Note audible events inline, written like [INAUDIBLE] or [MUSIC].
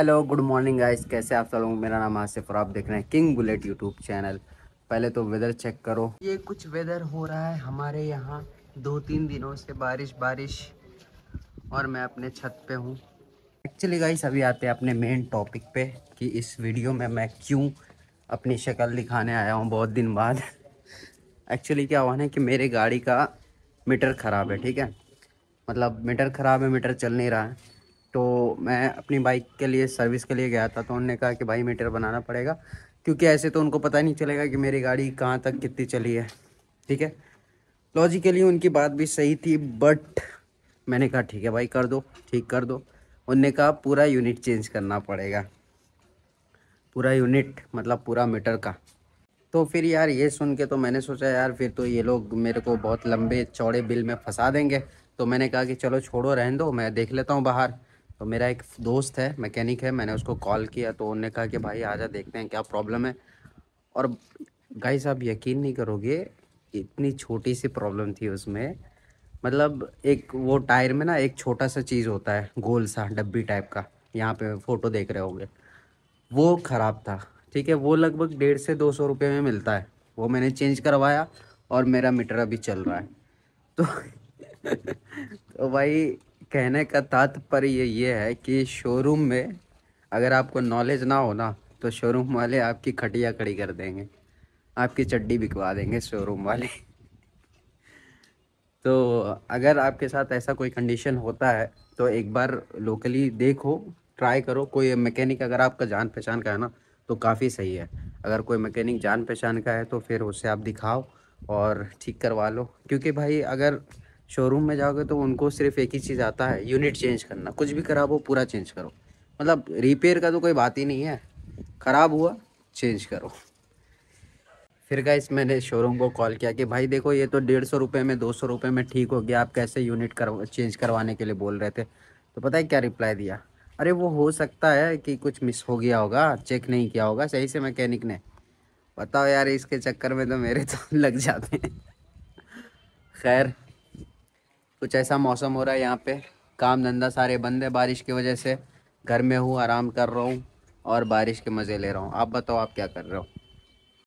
hello good morning guys कैसे आप सब लोग मेरा नाम आसिफ और आप देख रहे हैं किंग बुलेट यूट्यूब चैनल पहले तो वेदर चेक करो ये कुछ वेदर हो रहा है हमारे यहाँ दो तीन दिनों से बारिश बारिश और मैं अपने छत पे हूँ एक्चुअली गाइस अभी आते हैं अपने मेन टॉपिक पे कि इस वीडियो में मैं क्यों अपनी शक्ल दिखाने आया हूँ बहुत दिन बाद एक्चुअली क्या हुआ है कि मेरे गाड़ी का मीटर ख़राब है ठीक है मतलब मीटर ख़राब है मीटर चल नहीं रहा है तो मैं अपनी बाइक के लिए सर्विस के लिए गया था तो उन्होंने कहा कि भाई मीटर बनाना पड़ेगा क्योंकि ऐसे तो उनको पता नहीं चलेगा कि मेरी गाड़ी कहाँ तक कितनी चली है ठीक है लॉजिकली उनकी बात भी सही थी बट मैंने कहा ठीक है भाई कर दो ठीक कर दो उनने कहा पूरा यूनिट चेंज करना पड़ेगा पूरा यूनिट मतलब पूरा मीटर का तो फिर यार ये सुन के तो मैंने सोचा यार फिर तो ये लोग मेरे को बहुत लंबे चौड़े बिल में फंसा देंगे तो मैंने कहा कि चलो छोड़ो रहने दो मैं देख लेता हूँ बाहर तो मेरा एक दोस्त है मैकेनिक है मैंने उसको कॉल किया तो उन्होंने कहा कि भाई आ जा देखते हैं क्या प्रॉब्लम है और गाइस आप यकीन नहीं करोगे इतनी छोटी सी प्रॉब्लम थी उसमें मतलब एक वो टायर में ना एक छोटा सा चीज़ होता है गोल सा डब्बी टाइप का यहाँ पे फ़ोटो देख रहे होंगे वो ख़राब था ठीक है वो लगभग डेढ़ से दो सौ रुपये में मिलता है वो मैंने चेंज करवाया और मेरा मीटर अभी चल रहा है तो [LAUGHS] तो भाई कहने का तात्पर्य ये है कि शोरूम में अगर आपको नॉलेज ना हो ना तो शोरूम वाले आपकी खटिया खड़ी कर देंगे आपकी चड्डी बिकवा देंगे शोरूम वाले [LAUGHS] तो अगर आपके साथ ऐसा कोई कंडीशन होता है तो एक बार लोकली देखो ट्राई करो कोई मैकेनिक अगर आपका जान पहचान का है ना तो काफ़ी सही है अगर कोई मैकेनिक जान पहचान का है तो फिर उससे आप दिखाओ और ठीक करवा लो क्योंकि भाई अगर शोरूम में जाओगे तो उनको सिर्फ एक ही चीज़ आता है यूनिट चेंज करना कुछ भी खराब हो पूरा चेंज करो मतलब रिपेयर का तो कोई बात ही नहीं है ख़राब हुआ चेंज करो फिर गाइस मैंने शोरूम को कॉल किया कि भाई देखो ये तो डेढ़ सौ रुपये में दो सौ रुपये में ठीक हो गया आप कैसे यूनिट कर चेंज करवाने के लिए बोल रहे थे तो पता है क्या रिप्लाई दिया अरे वो हो सकता है कि कुछ मिस हो गया होगा चेक नहीं किया होगा सही से मैकेनिक ने बताओ यार इसके चक्कर में तो मेरे तो [LAUGHS] लग जाते हैं खैर कुछ ऐसा मौसम हो रहा है यहाँ पे काम धंधा सारे बंद है बारिश की वजह से घर में हूँ आराम कर रहा हूँ और बारिश के मज़े ले रहा हूँ आप बताओ आप क्या कर रहे हो